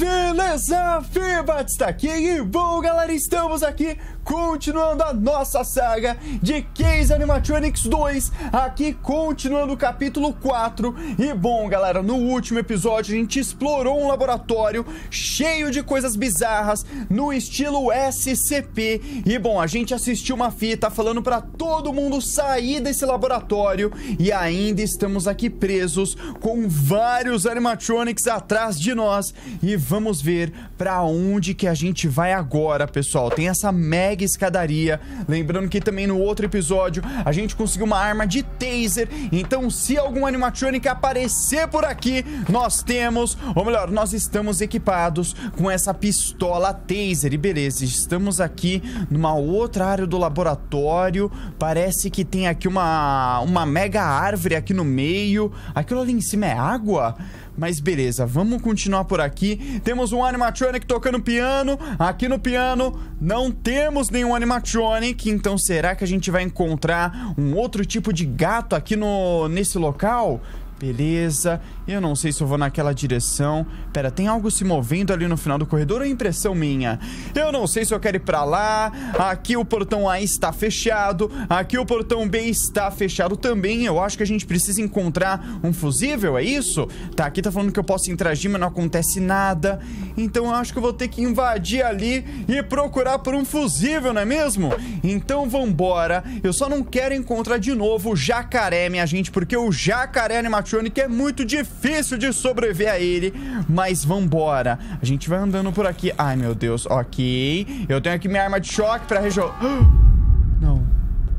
Yeah. Desafio Batista aqui e bom galera, estamos aqui continuando a nossa saga de Case Animatronics 2, aqui continuando o capítulo 4. E bom, galera, no último episódio a gente explorou um laboratório cheio de coisas bizarras no estilo SCP. E bom, a gente assistiu uma fita falando para todo mundo sair desse laboratório e ainda estamos aqui presos com vários animatronics atrás de nós e vamos ver pra para onde que a gente vai agora, pessoal. Tem essa mega escadaria. Lembrando que também no outro episódio a gente conseguiu uma arma de taser. Então, se algum animatronic aparecer por aqui, nós temos, ou melhor, nós estamos equipados com essa pistola taser. E beleza, estamos aqui numa outra área do laboratório. Parece que tem aqui uma, uma mega árvore aqui no meio. Aquilo ali em cima é água? Mas beleza, vamos continuar por aqui. Temos um animatronic tocando piano. Aqui no piano não temos nenhum animatronic, então será que a gente vai encontrar um outro tipo de gato aqui no nesse local? Beleza. Eu não sei se eu vou naquela direção. Pera, tem algo se movendo ali no final do corredor ou é impressão minha? Eu não sei se eu quero ir pra lá. Aqui o portão A está fechado. Aqui o portão B está fechado também. Eu acho que a gente precisa encontrar um fusível, é isso? Tá, aqui tá falando que eu posso interagir, mas não acontece nada. Então eu acho que eu vou ter que invadir ali e procurar por um fusível, não é mesmo? Então vambora. Eu só não quero encontrar de novo o jacaré, minha gente, porque o jacaré animatronic é muito difícil difícil de sobreviver a ele, mas vambora. A gente vai andando por aqui. Ai, meu Deus, ok. Eu tenho aqui minha arma de choque pra rejogar. Não,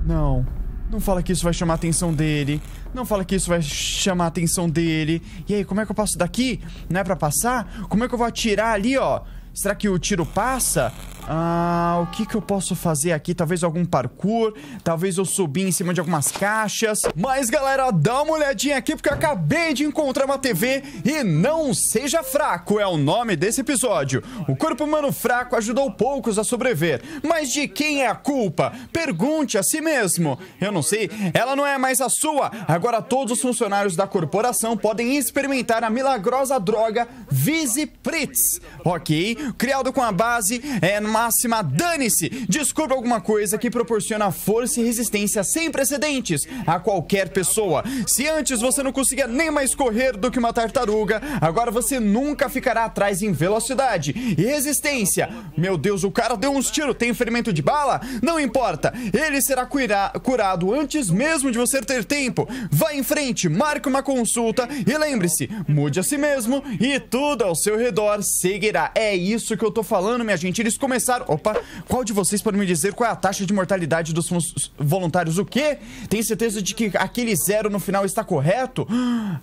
não. Não fala que isso vai chamar a atenção dele. Não fala que isso vai chamar a atenção dele. E aí, como é que eu passo daqui? Não é pra passar? Como é que eu vou atirar ali, ó? Será que o tiro passa? Ah, o que que eu posso fazer aqui? Talvez algum parkour, talvez eu subir em cima de algumas caixas. Mas, galera, dá uma olhadinha aqui porque eu acabei de encontrar uma TV e não seja fraco é o nome desse episódio. O corpo humano fraco ajudou poucos a sobreviver. Mas de quem é a culpa? Pergunte a si mesmo. Eu não sei, ela não é mais a sua. Agora todos os funcionários da corporação podem experimentar a milagrosa droga Visipritz. Ok, criado com a base é numa máxima, dane-se! Descubra alguma coisa que proporciona força e resistência sem precedentes a qualquer pessoa. Se antes você não conseguia nem mais correr do que uma tartaruga, agora você nunca ficará atrás em velocidade e resistência. Meu Deus, o cara deu uns tiros, tem ferimento de bala? Não importa, ele será cura curado antes mesmo de você ter tempo. Vá em frente, marque uma consulta e lembre-se, mude a si mesmo e tudo ao seu redor seguirá. É isso que eu tô falando, minha gente. Eles começaram começar. Opa, qual de vocês pode me dizer qual é a taxa de mortalidade dos voluntários? O quê? Tem certeza de que aquele zero no final está correto?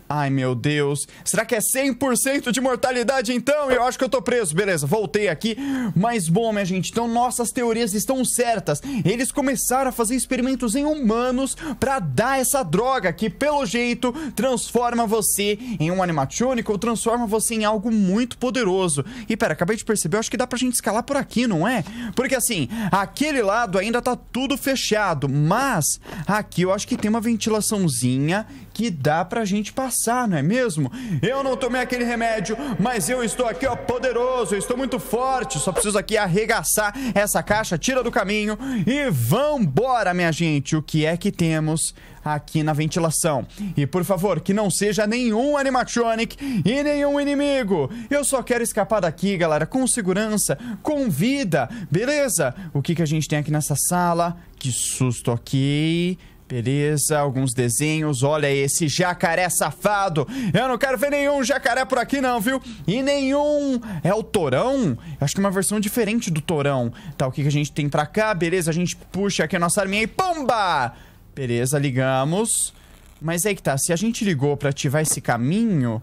Ai, meu Deus. Será que é 100% de mortalidade então? Eu acho que eu tô preso. Beleza, voltei aqui. Mas bom, minha gente, então nossas teorias estão certas. Eles começaram a fazer experimentos em humanos para dar essa droga que, pelo jeito, transforma você em um animatrônico ou transforma você em algo muito poderoso. E pera, acabei de perceber, acho que dá pra gente escalar por aqui, não é? Porque assim, aquele lado ainda tá tudo fechado, mas aqui eu acho que tem uma ventilaçãozinha que dá pra gente passar, não é mesmo? Eu não tomei aquele remédio, mas eu estou aqui, ó, poderoso, eu estou muito forte, só preciso aqui arregaçar essa caixa, tira do caminho e vambora, minha gente. O que é que temos aqui na ventilação. E por favor, que não seja nenhum animatronic e nenhum inimigo. Eu só quero escapar daqui, galera, com segurança, com vida, beleza? O que, que a gente tem aqui nessa sala? Que susto, ok. Beleza, alguns desenhos. Olha esse jacaré safado. Eu não quero ver nenhum jacaré por aqui, não, viu? E nenhum. É o Torão? Acho que é uma versão diferente do Torão. Tá, o que, que a gente tem pra cá? Beleza, a gente puxa aqui a nossa arminha e pomba! Beleza, ligamos. Mas aí é que tá, se a gente ligou para ativar esse caminho,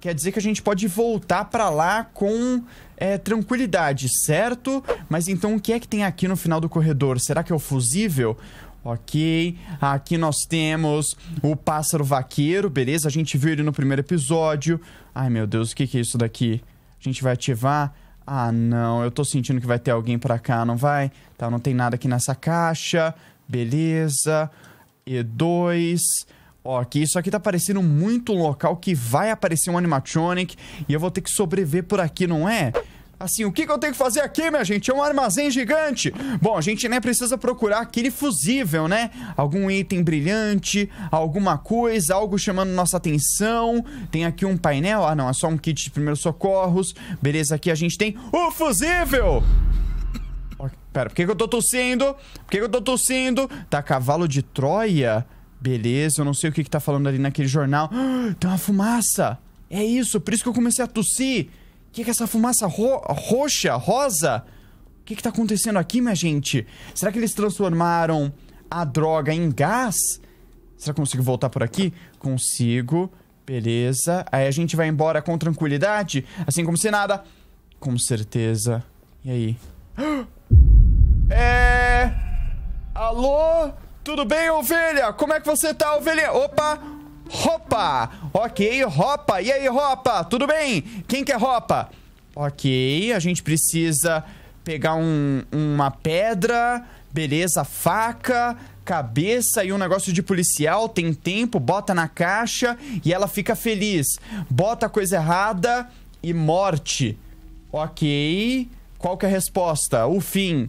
quer dizer que a gente pode voltar para lá com é, tranquilidade, certo? Mas então o que é que tem aqui no final do corredor? Será que é o fusível? Ok, aqui nós temos o pássaro vaqueiro, beleza? A gente viu ele no primeiro episódio. Ai meu Deus, o que, que é isso daqui? A gente vai ativar. Ah não, eu tô sentindo que vai ter alguém pra cá, não vai? Tá, não tem nada aqui nessa caixa. Beleza. E2. Ok, isso aqui tá parecendo muito um local que vai aparecer um animatronic e eu vou ter que sobreviver por aqui, não é? Assim, o que, que eu tenho que fazer aqui, minha gente? É um armazém gigante. Bom, a gente nem né, precisa procurar aquele fusível, né? Algum item brilhante, alguma coisa, algo chamando nossa atenção. Tem aqui um painel. Ah, não, é só um kit de primeiros socorros. Beleza, aqui a gente tem o fusível. Pera, por que, que eu tô tossindo? Por que, que eu tô tossindo? Tá, cavalo de Troia? Beleza, eu não sei o que, que tá falando ali naquele jornal. Ah, tem uma fumaça! É isso, por isso que eu comecei a tossir. O que, que é essa fumaça ro roxa, rosa? O que, que tá acontecendo aqui, minha gente? Será que eles transformaram a droga em gás? Será que eu consigo voltar por aqui? Consigo. Beleza. Aí a gente vai embora com tranquilidade, assim como se nada. Com certeza. E aí? É. Alô? Tudo bem, ovelha? Como é que você tá, ovelha? Opa! Ropa! Ok, Ropa! E aí, Ropa? Tudo bem? Quem quer roupa? É Ropa? Ok, a gente precisa pegar um, uma pedra, beleza, faca, cabeça e um negócio de policial, tem tempo, bota na caixa e ela fica feliz. Bota a coisa errada e morte. Ok, qual que é a resposta? O fim.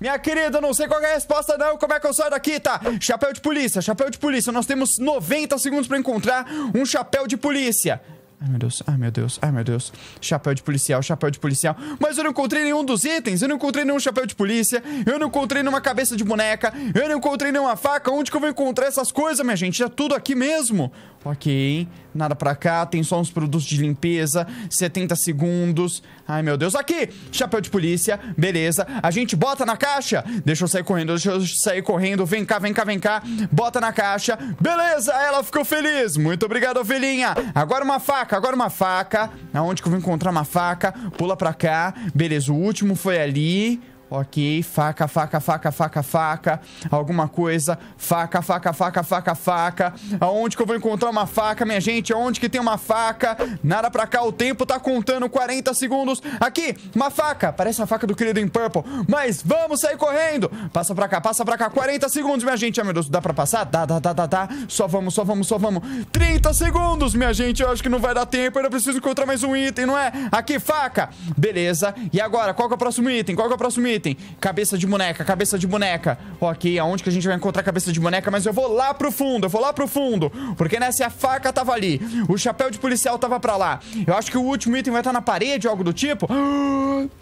Minha querida, não sei qual é a resposta não, como é que eu saio daqui, tá? Chapéu de polícia, chapéu de polícia, nós temos 90 segundos pra encontrar um chapéu de polícia. Ai meu Deus, ai meu Deus, ai meu Deus. Chapéu de policial, chapéu de policial. Mas eu não encontrei nenhum dos itens. Eu não encontrei nenhum chapéu de polícia. Eu não encontrei nenhuma cabeça de boneca. Eu não encontrei nenhuma faca. Onde que eu vou encontrar essas coisas, minha gente? É tudo aqui mesmo. Ok, nada pra cá, tem só uns produtos de limpeza, 70 segundos. Ai, meu Deus, aqui! Chapéu de polícia, beleza. A gente bota na caixa! Deixa eu sair correndo, deixa eu sair correndo. Vem cá, vem cá, vem cá. Bota na caixa. Beleza, ela ficou feliz. Muito obrigado, ovelhinha. Agora uma faca, agora uma faca. Aonde que eu vou encontrar uma faca? Pula pra cá. Beleza, o último foi ali. Ok, faca, faca, faca, faca, faca. Alguma coisa. Faca, faca, faca, faca, faca. Aonde que eu vou encontrar uma faca, minha gente? Aonde que tem uma faca? Nada pra cá, o tempo tá contando 40 segundos. Aqui, uma faca. Parece a faca do querido em Purple. Mas vamos sair correndo. Passa pra cá, passa pra cá. 40 segundos, minha gente. Ai, ah, meu Deus, dá pra passar? Dá, dá, dá, dá, dá. Só vamos, só vamos, só vamos. 30 segundos, minha gente. Eu acho que não vai dar tempo. Eu preciso encontrar mais um item, não é? Aqui, faca. Beleza. E agora, qual que é o próximo item? Qual que é o próximo item? cabeça de boneca, cabeça de boneca. Ok, aonde que a gente vai encontrar cabeça de boneca? Mas eu vou lá pro fundo, eu vou lá pro fundo. Porque nessa a faca tava ali, o chapéu de policial tava pra lá. Eu acho que o último item vai estar tá na parede, algo do tipo.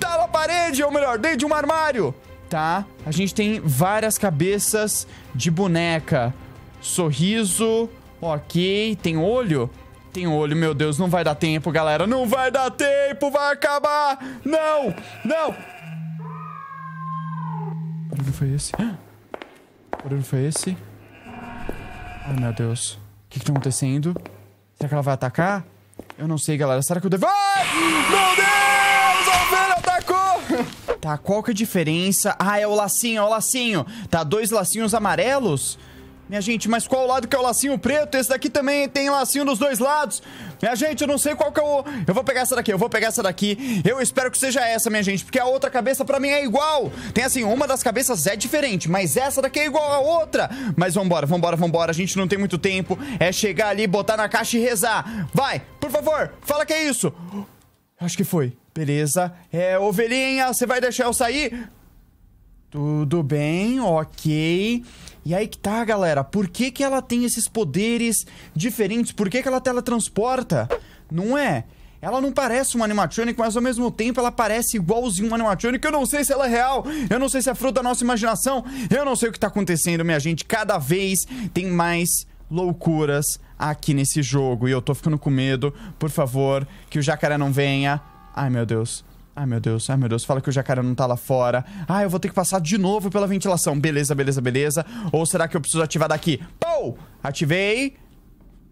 Tá na parede, ou melhor, dentro de um armário. Tá, a gente tem várias cabeças de boneca. Sorriso, ok. Tem olho? tem olho, meu Deus, não vai dar tempo, galera. Não vai dar tempo, vai acabar! Não! Não! barulho foi esse? Que barulho foi esse? Ai, meu Deus. O que, que tá acontecendo? Será que ela vai atacar? Eu não sei, galera. Será que eu devo... Ai! Meu Deus! A ovelha atacou! tá, qual que é a diferença? Ah, é o lacinho, é o lacinho. Tá, dois lacinhos amarelos. Minha gente, mas qual lado que é o lacinho preto? Esse daqui também tem lacinho dos dois lados. Minha gente, eu não sei qual que é o... Eu vou pegar essa daqui, eu vou pegar essa daqui. Eu espero que seja essa, minha gente, porque a outra cabeça pra mim é igual. Tem assim, uma das cabeças é diferente, mas essa daqui é igual à outra. Mas vambora, vambora, vambora. A gente não tem muito tempo. É chegar ali, botar na caixa e rezar. Vai, por favor, fala que é isso. Acho que foi. Beleza. É, ovelhinha, você vai deixar eu sair? Tudo bem, ok. E aí que tá, galera. Por que, que ela tem esses poderes diferentes? Por que, que ela teletransporta? Não é? Ela não parece um animatronic, mas ao mesmo tempo ela parece igualzinho um animatronic. Eu não sei se ela é real, eu não sei se é fruto da nossa imaginação, eu não sei o que tá acontecendo, minha gente. Cada vez tem mais loucuras aqui nesse jogo e eu tô ficando com medo. Por favor, que o jacaré não venha. Ai, meu Deus. Ai meu Deus, ai meu Deus, fala que o jacaré não tá lá fora. Ah, eu vou ter que passar de novo pela ventilação. Beleza, beleza, beleza. Ou será que eu preciso ativar daqui? Pou! Ativei.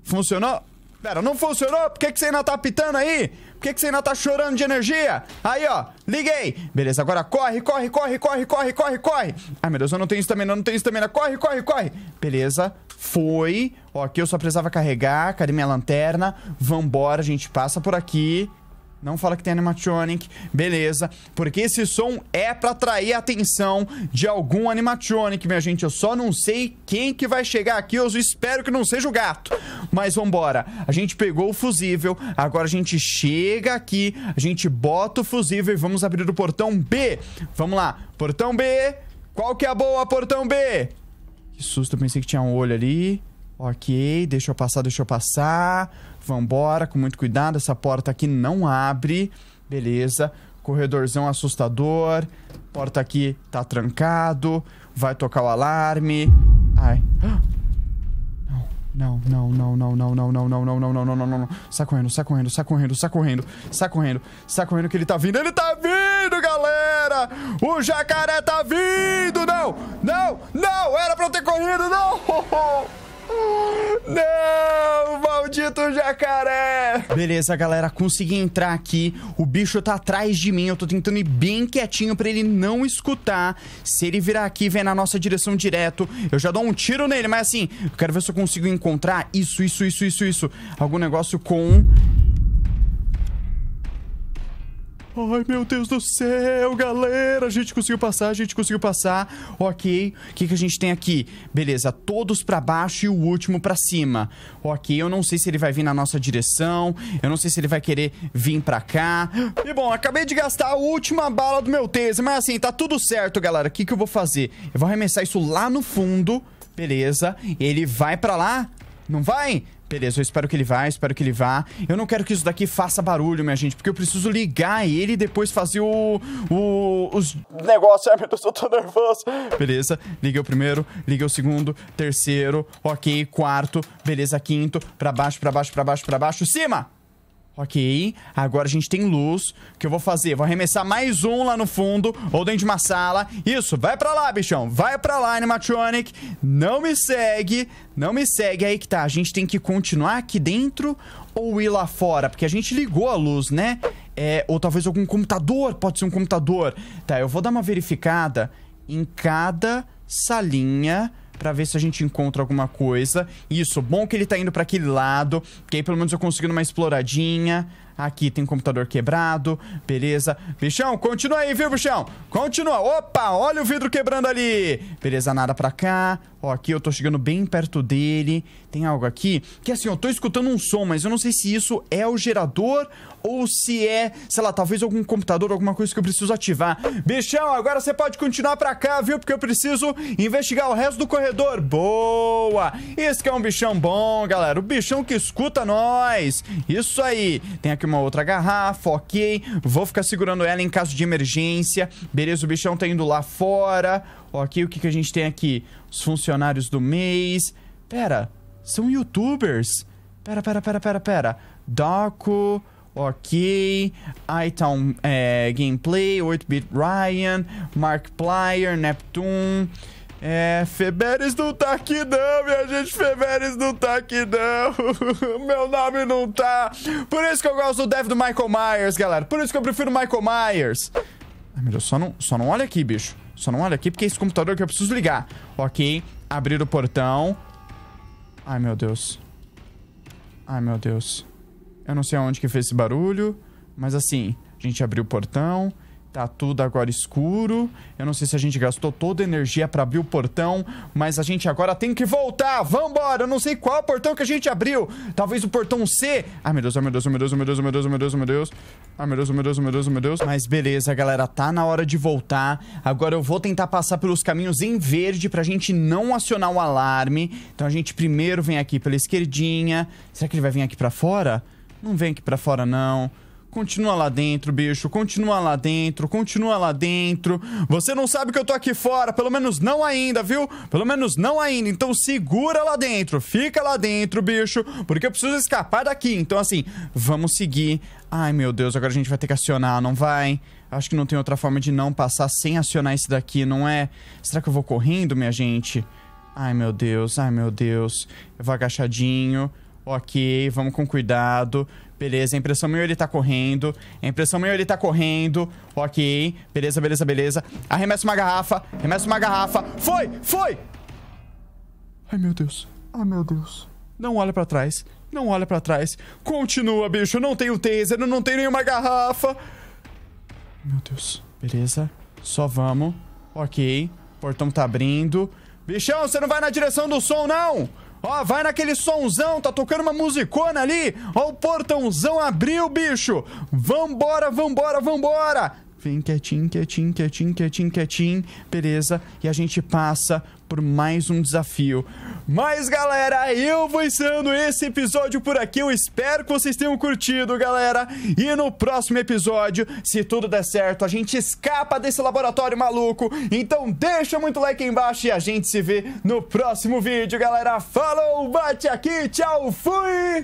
Funcionou? Pera, não funcionou? Por que, que você ainda tá apitando aí? Por que, que você ainda tá chorando de energia? Aí, ó, liguei. Beleza, agora corre, corre, corre, corre, corre, corre, corre. Ai meu Deus, eu não tenho estamina, eu não tenho estamina. Corre, corre, corre. Beleza, foi. Ó, aqui eu só precisava carregar. Cadê minha lanterna? Vambora, a gente passa por aqui. Não fala que tem animatronic, beleza. Porque esse som é para atrair a atenção de algum animatronic, minha gente. Eu só não sei quem que vai chegar aqui. Eu espero que não seja o gato. Mas vambora. A gente pegou o fusível. Agora a gente chega aqui. A gente bota o fusível e vamos abrir o portão B. Vamos lá. Portão B. Qual que é a boa, portão B? Que susto. Eu pensei que tinha um olho ali. Ok, deixa eu passar, deixa eu passar. Vambora, com muito cuidado. Essa porta aqui não abre. Beleza. Corredorzão assustador. Porta aqui tá trancado. Vai tocar o alarme. Ai. Não, não, não, não, não, não, não, não, não, não, não, não, não, não, não. Sai correndo, sai correndo, sai correndo, sai correndo, sai correndo, sai correndo que ele tá vindo. Ele tá vindo, galera! O jacaré tá vindo! Não! Não! Não! Era pra eu ter corrido, não! Não, maldito jacaré! Beleza, galera, consegui entrar aqui. O bicho tá atrás de mim. Eu tô tentando ir bem quietinho pra ele não escutar. Se ele virar aqui e vem na nossa direção direto, eu já dou um tiro nele. Mas assim, eu quero ver se eu consigo encontrar isso, isso, isso, isso, isso. Algum negócio com Ai, meu Deus do céu, galera. A gente conseguiu passar, a gente conseguiu passar. Ok. O que, que a gente tem aqui? Beleza, todos pra baixo e o último pra cima. Ok, eu não sei se ele vai vir na nossa direção. Eu não sei se ele vai querer vir pra cá. E bom, acabei de gastar a última bala do meu taser. Mas assim, tá tudo certo, galera. O que, que eu vou fazer? Eu vou arremessar isso lá no fundo. Beleza. Ele vai pra lá. Não vai? Beleza, eu espero que ele vá, espero que ele vá. Eu não quero que isso daqui faça barulho, minha gente, porque eu preciso ligar ele e depois fazer o. o os negócios. Ai, meu Deus, eu tô nervoso. Beleza, liguei o primeiro, liguei o segundo, terceiro, ok, quarto, beleza, quinto, pra baixo, pra baixo, pra baixo, pra baixo, cima! Ok, agora a gente tem luz. O que eu vou fazer? Vou arremessar mais um lá no fundo, ou dentro de uma sala. Isso, vai pra lá, bichão. Vai pra lá, animatronic. Não me segue. Não me segue. Aí que tá. A gente tem que continuar aqui dentro ou ir lá fora? Porque a gente ligou a luz, né? É, ou talvez algum computador. Pode ser um computador. Tá, eu vou dar uma verificada em cada salinha pra ver se a gente encontra alguma coisa. Isso, bom que ele tá indo pra aquele lado, que aí pelo menos eu consigo uma exploradinha. Aqui tem um computador quebrado, beleza. Bichão, continua aí, viu, bichão? Continua. Opa, olha o vidro quebrando ali. Beleza, nada pra cá. Ó, aqui eu tô chegando bem perto dele. Tem algo aqui que, assim, eu tô escutando um som, mas eu não sei se isso é o gerador ou se é, sei lá, talvez algum computador, alguma coisa que eu preciso ativar. Bichão, agora você pode continuar pra cá, viu? Porque eu preciso investigar o resto do corredor. Boa! Esse que é um bichão bom, galera. O bichão que escuta nós. Isso aí. Tem aqui aqui uma outra garrafa, ok. Vou ficar segurando ela em caso de emergência. Beleza, o bichão tá indo lá fora. Ok, o que, que a gente tem aqui? Os funcionários do mês. Pera, são youtubers. Pera, pera, pera, pera, pera. doco, Ok. Iton é, eh, Gameplay, 8-Bit Ryan, Mark Plyer, Neptune. É, Feberes não tá aqui não, minha gente. Feberes não tá aqui não. Meu nome não tá. Por isso que eu gosto do dev do Michael Myers, galera. Por isso que eu prefiro o Michael Myers. Ai, meu Deus, só não, só não olha aqui, bicho. Só não olha aqui, porque é esse computador que eu preciso ligar. Ok, abrir o portão. Ai, meu Deus. Ai, meu Deus. Eu não sei aonde que fez esse barulho, mas assim, a gente abriu o portão. Tá tudo agora escuro. Eu não sei se a gente gastou toda a energia para abrir o portão, mas a gente agora tem que voltar. Vambora! Eu não sei qual portão que a gente abriu. Talvez o portão C. Ai, meu Deus, ai, meu Deus, ai, meu Deus, ai, meu Deus, ai, meu Deus, ai, meu Deus, ai, meu Deus. Ai, meu Deus, meu Deus, meu Deus, meu Deus. Mas beleza, galera, tá na hora de voltar. Agora eu vou tentar passar pelos caminhos em verde pra gente não acionar o alarme. Então a gente primeiro vem aqui pela esquerdinha. Será que ele vai vir aqui pra fora? Não vem aqui pra fora, não. Não. Continua lá dentro, bicho. Continua lá dentro, continua lá dentro. Você não sabe que eu tô aqui fora, pelo menos não ainda, viu? Pelo menos não ainda. Então segura lá dentro, fica lá dentro, bicho, porque eu preciso escapar daqui. Então assim, vamos seguir. Ai, meu Deus, agora a gente vai ter que acionar, não vai? Acho que não tem outra forma de não passar sem acionar esse daqui, não é? Será que eu vou correndo, minha gente? Ai, meu Deus, ai, meu Deus. Eu vou agachadinho. Ok, vamos com cuidado. Beleza, a impressão minha ele tá correndo. A impressão minha ele tá correndo. Ok. Beleza, beleza, beleza. Arremessa uma garrafa. Arremessa uma garrafa. Foi, foi! Ai, meu Deus. Ai, meu Deus. Não olha para trás. Não olha para trás. Continua, bicho. Eu não tenho taser, eu não tenho nenhuma garrafa. Meu Deus. Beleza. Só vamos. Ok. portão tá abrindo. Bichão, você não vai na direção do som, não! Ó, vai naquele sonzão, tá tocando uma musicona ali. Ó, o portãozão abriu, bicho. Vambora, vambora, vambora. Vem quietinho, quietinho, quietinho, quietinho, quietinho. Beleza. E a gente passa por mais um desafio. Mas galera, eu vou encerrando esse episódio por aqui. Eu espero que vocês tenham curtido, galera. E no próximo episódio, se tudo der certo, a gente escapa desse laboratório maluco. Então deixa muito like aí embaixo e a gente se vê no próximo vídeo, galera. Falou, bate aqui, tchau, fui!